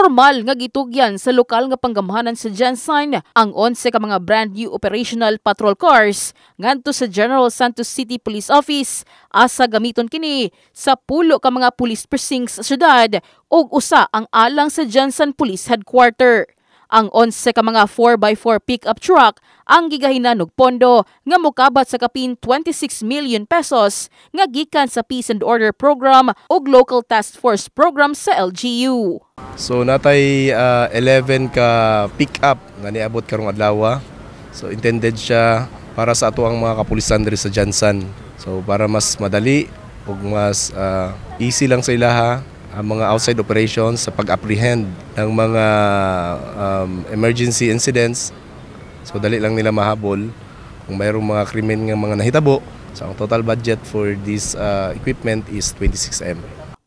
Normal nga gitugyan sa lokal nga panggamhanan sa Gensign ang 11 ka mga brand new operational patrol cars ngadto sa General Santos City Police Office asa gamiton kini sa pulo ka mga police precincts sa syudad ug usa ang alang sa Johnson Police Headquarters. Ang 11 ka mga 4x4 pickup truck ang gigahinan og pondo nga mukabat sa kapin 26 million pesos nga gikan sa Peace and Order Program ug Local Task Force Program sa LGU. So natay uh, ah, 11 ka pickup nga niabot karong adlaw. Ah. So intended siya para sa ato ang mga kapulisan diri sa Jansan. So para mas madali ug mas uh, easy lang sa ilaha ang mga outside operations sa pag-apprehend ng mga um, emergency incidents. So dali lang nila mahabol kung mayroong mga krimen ng mga nahitabo. So ang total budget for this uh, equipment is 26M.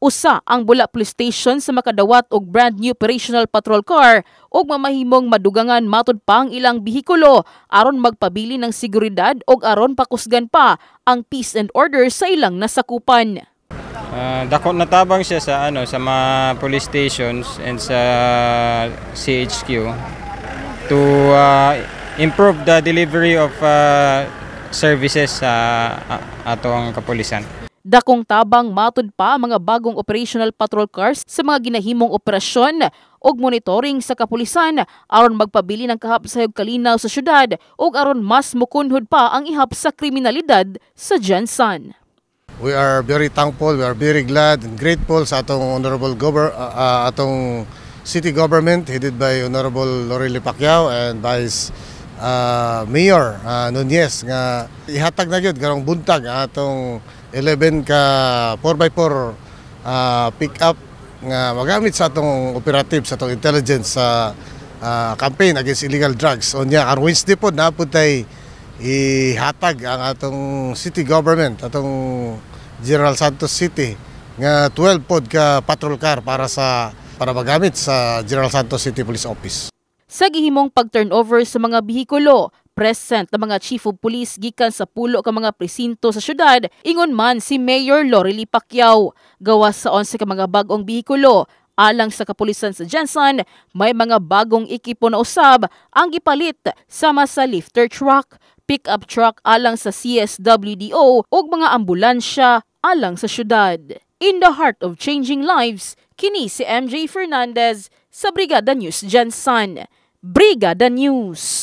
Usa ang Bula Police Station sa makadawat og brand new operational patrol car ug mamahimong madugangan matud pang ilang bihikulo aron magpabili ng seguridad ug aron pakusgan pa ang peace and order sa ilang nasakupan. Uh, dako natabang siya sa ano sa mga police stations and sa CHQ to uh, improve the delivery of uh, services sa uh, atong kapulisan. Dakong tabang matud pa mga bagong operational patrol cars sa mga ginahimong operasyon og monitoring sa kapulisan aron magpabili ng kahap sayog kalinaw sa syudad ug aron mas mukunhod pa ang ihap sa kriminalidad sa Jensan. We are very thankful, we are very glad and grateful sa atong honorable gover uh, uh atong city government headed by Honorable Lorely Pacquiao and Vice uh, Mayor uh, Nunez nga ihatag na gyud karong buntag atong 11 ka 4x4 uh, pick up nga magamit sa atong operative sa atong intelligence sa uh, campaign against illegal drugs. Onya ang Wednesday na putay ihatag ang atong city government atong General Santos City nga 12 pod ka patrol car para sa para magamit sa General Santos City Police Office. Sa gihimong pag-turnover sa mga bihikulo, present na mga chief of police gikan sa pulo ka mga presinto sa syudad, ingon man si Mayor Lorely Pacquiao. Gawas sa 11 ka mga bagong bihikulo, Alang sa kapulisan sa Jensen, may mga bagong ekipo na usab ang gipalit sama sa lifter truck pickup truck alang sa CSWDO ug mga ambulansya alang sa syudad. In the heart of changing lives, kini si MJ Fernandez sa Brigada News Jensen. Brigada News.